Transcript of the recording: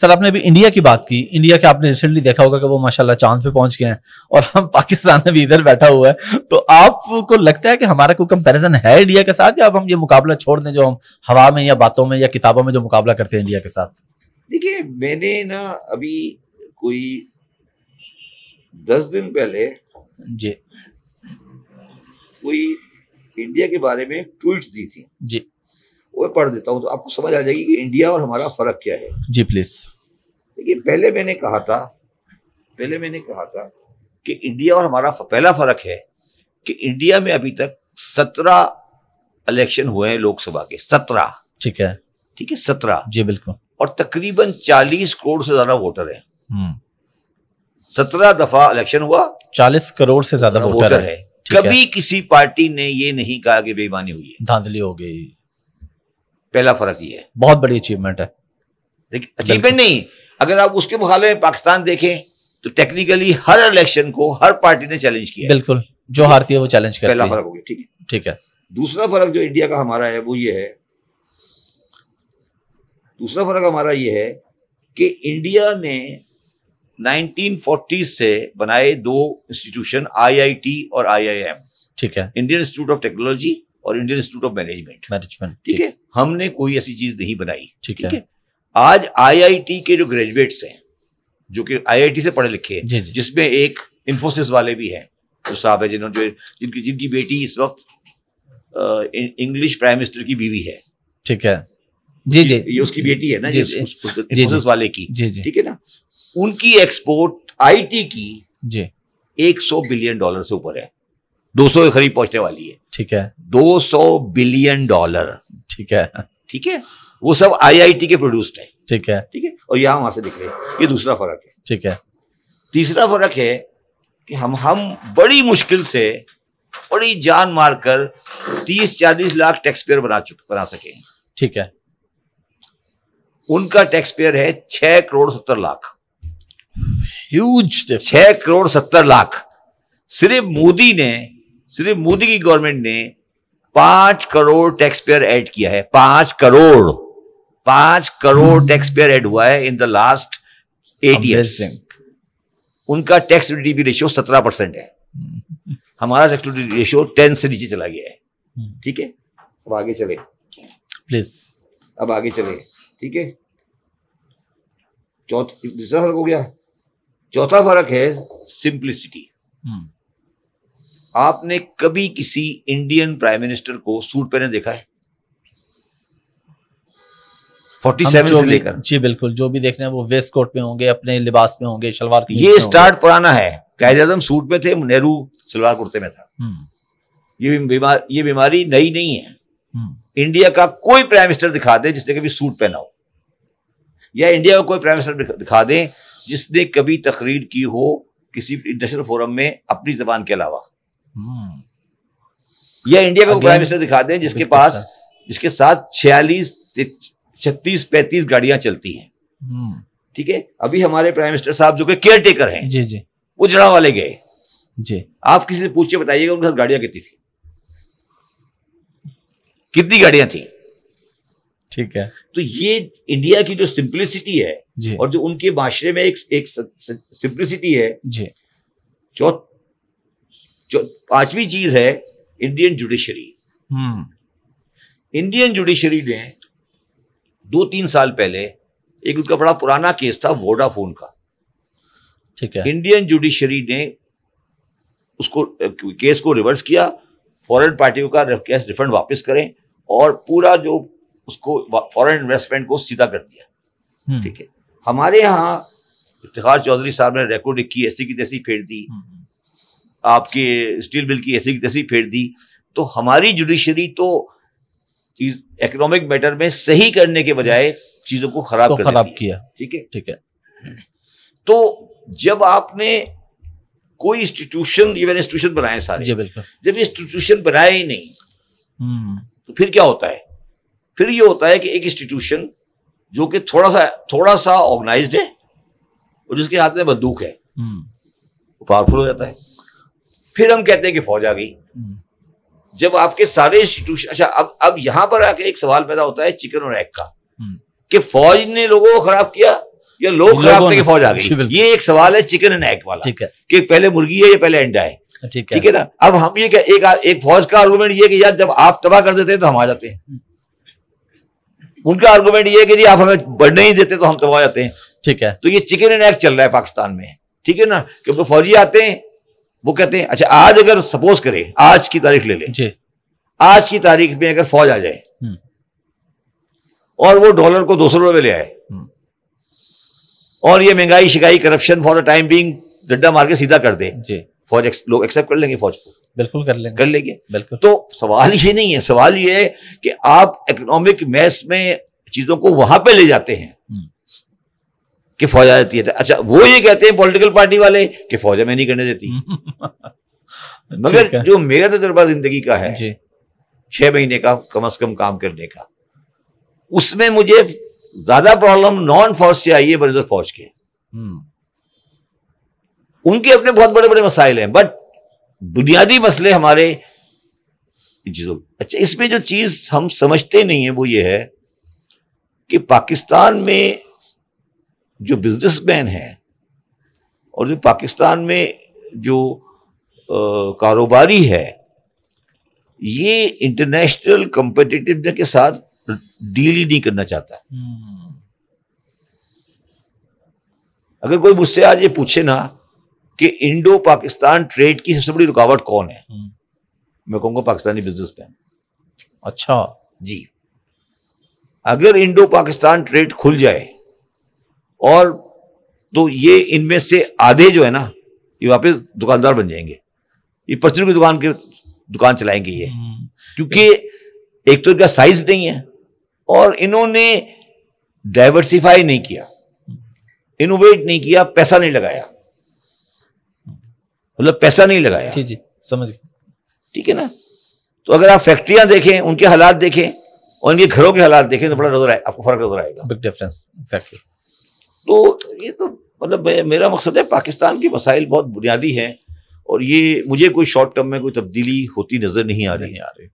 Sir आपने अभी India की बात की इंडिया के आपने रिसेंटली देखा होगा कि वो माशाल्लाह चांद पे पहुंच गए हैं और हम पाकिस्तान में भी इधर बैठा हुआ है तो आपको लगता है कि हमारा कोई कंपैरिजन है इंडिया के साथ या अब हम ये मुकाबला छोड़ दें जो हम हवा में या बातों में या किताबों में जो मुकाबला करते हैं इंडिया के साथ देखिए मैंने ना अभी कोई दस दिन पहले जी कोई इंडिया के बारे में ट्वीट दी थी जी वो पढ़ देता हूँ तो आपको समझ आ जाएगी कि इंडिया और हमारा फर्क क्या है जी प्लीज देखिए पहले मैंने कहा था पहले मैंने कहा था कि इंडिया और हमारा पहला फर्क है कि इंडिया में अभी तक सत्रह इलेक्शन हुए हैं लोकसभा के सत्रह ठीक है ठीक है सत्रह जी बिल्कुल और तकरीबन चालीस करोड़ से ज्यादा वोटर हैं हम्म। सत्रह दफा इलेक्शन हुआ चालीस करोड़ से ज्यादा वोटर है, है। कभी किसी पार्टी ने ये नहीं कहा कि बेईमानी हुई है धांधली हो गई पहला फर्क ये है बहुत बड़ी अचीवमेंट है देखिए अचीवमेंट अच्छा, नहीं अगर आप उसके मुकाबले में पाकिस्तान देखें तो टेक्निकली हर इलेक्शन को हर पार्टी ने चैलेंज किया बिल्कुल जो हारती है वो चैलेंज करती पहला फर्क हो गया ठीक है ठीक है दूसरा फर्क जो इंडिया का हमारा है वो ये है दूसरा फर्क हमारा ये है कि इंडिया ने 1940 से बनाए दो इंस्टीट्यूशन आईआईटी और आईआईएम ठीक है इंडियन इंस्टीट्यूट ऑफ टेक्नोलॉजी और Indian Institute of Management Management ठीक है हमने कोई ऐसी चीज नहीं बनाई ठीक, है।, आज आईआईटी के जो ग्रेजुएट्स हैं जो कि आईआईटी से पढ़े लिखे हैं जिसमें एक इंफोसिस वाले भी हैं जो साहब है जिन्होंने जिनकी जिनकी बेटी इस वक्त इंग्लिश प्राइम मिनिस्टर की बीवी है ठीक है जी जी ये उसकी बेटी है ना जी, जी, वाले की ठीक है ना उनकी एक्सपोर्ट आईटी की जी 100 बिलियन डॉलर से ऊपर है दो सौ करीब पहुंचने वाली है ठीक है दो सौ बिलियन डॉलर ठीक है ठीक है वो सब आईआईटी के प्रोड्यूस्ड है ठीक है ठीक है और यहाँ वहां से निकले ये दूसरा फर्क है ठीक है तीसरा फर्क है कि हम हम बड़ी मुश्किल से बड़ी जान मारकर तीस चालीस लाख टैक्स पेयर बना चुके बना सके ठीक है उनका टैक्स पेयर है छह करोड़ सत्तर लाख ह्यूज छह करोड़ सत्तर लाख सिर्फ मोदी ने सिर्फ मोदी की गवर्नमेंट ने पांच करोड़ टैक्स पेयर एड किया है पांच करोड़ पांच करोड़ टैक्स पेयर एड हुआ है in the last eight years उनका टैक्स डीबी रेशियो सत्रह परसेंट है हमारा टैक्स डीबी रेशियो टेन से नीचे चला गया है hmm. ठीक है अब आगे चले प्लीज अब आगे चले ठीक है चौथा दूसरा फर्क हो गया चौथा फर्क है सिंप्लिसिटी आपने कभी किसी इंडियन प्राइम मिनिस्टर को सूट पहने देखा है 47 से लेकर जी बिल्कुल जो भी देखने वो वेस्ट कोट में होंगे अपने लिबास में होंगे शलवार ये स्टार्ट पुराना है कैद आजम सूट में थे नेहरू सलवार कुर्ते में था हम्म। ये बीमार ये बीमारी नई नहीं है इंडिया हम्म। का कोई प्राइम मिनिस्टर दिखा दे जिसने कभी सूट पहना हो या इंडिया का कोई प्राइम मिनिस्टर दिखा दे जिसने कभी तकरीर की हो किसी इंटरनेशनल फोरम में अपनी जबान के अलावा हम्म। यह इंडिया का प्राइम मिनिस्टर दिखा दें जिसके पास जिसके साथ छियालीस छत्तीस पैंतीस गाड़ियां चलती हैं हम्म। ठीक है अभी हमारे प्राइम मिनिस्टर साहब जो केयर टेकर हैं जी जी वो जड़ा वाले गए जी आप किसी से पूछिए बताइएगा उनके साथ गाड़ियां कितनी थी कितनी गाड़ियां थी ठीक है तो ये इंडिया की जो सिंप्लिसिटी है और जो उनके माशरे में एक एक सिंप्लिसिटी है जी जो पांचवी चीज है इंडियन जुडिशरी इंडियन जुडिशरी ने दो तीन साल पहले एक उसका बड़ा पुराना केस था वोडाफोन का ठीक है इंडियन जुडिशरी ने उसको केस को रिवर्स किया फॉरेन पार्टियों का केस रिफंड वापस करें और पूरा जो उसको फॉरेन इन्वेस्टमेंट को सीधा कर दिया हम्म। ठीक है हमारे यहाँ इफ्तार चौधरी साहब ने रेकॉर्ड की ऐसी की तैसी फेर दी हम्म। आपके स्टील बिल की ऐसी तैसी फेर दी तो हमारी जुडिशरी तो इकोनॉमिक मैटर में सही करने के बजाय चीजों को खराब कर खराब किया ठीक है ठीक है तो जब आपने कोई इंस्टीट्यूशन इंस्टीट्यूशन बनाए सारे जी बिल्कुल जब इंस्टीट्यूशन बनाए ही नहीं हम्म। तो फिर क्या होता है फिर ये होता है कि एक इंस्टीट्यूशन जो कि थोड़ा सा थोड़ा सा ऑर्गेनाइज है और जिसके हाथ में बंदूक है पावरफुल हम्म। हो जाता है फिर हम कहते हैं कि फौज आ गई हम्म। जब आपके सारे इंस्टीट्यूशन अच्छा अब अब यहां पर आके एक सवाल पैदा होता है चिकन और एग का हम्म। कि फौज ने लोगों को खराब किया या लोग खराब करके फौज आ गई ये एक सवाल है चिकन एंड एग वाला ठीक है कि पहले मुर्गी है या पहले अंडा है ठीक है ठीक है ना अब हम ये क्या एक एक फौज का आर्गूमेंट ये कि यार जब आप तबाह कर देते हैं तो हम आ जाते हैं हम्म। उनका आर्गूमेंट ये है कि जी आप हमें बढ़ने ही देते तो हम तबाह जाते हैं ठीक है तो ये चिकन एंड एग चल रहा है पाकिस्तान में ठीक है ना क्योंकि तो फौजी आते हैं वो कहते हैं अच्छा आज अगर सपोज करें आज की तारीख ले लें आज की तारीख में अगर फौज आ जाए हम्म। और वो डॉलर को दो सौ रुपए ले आए हम्म। और ये महंगाई शिकाई corruption for the time being गड्ढा मार के सीधा कर दे फौज लोग एक्सेप्ट कर लेंगे फौज को बिल्कुल कर लेंगे कर लेंगे बिल्कुल तो सवाल ये नहीं है सवाल ये है कि आप इकोनॉमिक मैथ में चीजों को वहां पे ले जाते हैं हम्म। कि फौजा देती है अच्छा वो ये कहते हैं पॉलिटिकल पार्टी वाले कि फौजा में नहीं करने देती मगर जो मेरा तजर्बा जिंदगी का है छह महीने का कम अज कम काम करने का उसमें मुझे ज्यादा प्रॉब्लम नॉन फौज से आई है बजर फौज के हम्म। उनके अपने बहुत बड़े बड़े मसाइल हैं बट बुनियादी मसले हमारे अच्छा इसमें जो चीज हम समझते नहीं है वो ये है कि पाकिस्तान में जो बिजनेसमैन हैं और जो पाकिस्तान में जो कारोबारी है ये इंटरनेशनल कम्पिटिटिवनेस के साथ डील ही नहीं करना चाहता हम्म। अगर कोई मुझसे आज ये पूछे ना कि इंडो पाकिस्तान ट्रेड की सबसे बड़ी रुकावट कौन है हम्म। मैं कहूंगा पाकिस्तानी बिजनेसमैन अच्छा जी अगर इंडो पाकिस्तान ट्रेड खुल जाए और तो ये इनमें से आधे जो है ना ये वापस दुकानदार बन जाएंगे ये परचून की दुकान के दुकान चलाएंगे ये हम्म। क्योंकि एक तो इनका साइज नहीं है और इन्होंने डाइवर्सिफाई नहीं किया इनोवेट नहीं किया पैसा नहीं लगाया मतलब पैसा नहीं लगाया जी जी समझ गए ठीक है ना तो अगर आप फैक्ट्रियां देखें उनके हालात देखें और इनके घरों के हालात देखें तो बड़ा नजर आए आपको फर्क नजर आएगा बिग डिफरेंस एग्जैक्टली तो ये तो मतलब मेरा मकसद है पाकिस्तान के मसाइल बहुत बुनियादी हैं और ये मुझे कोई शॉर्ट टर्म में कोई तब्दीली होती नज़र नहीं आ रही है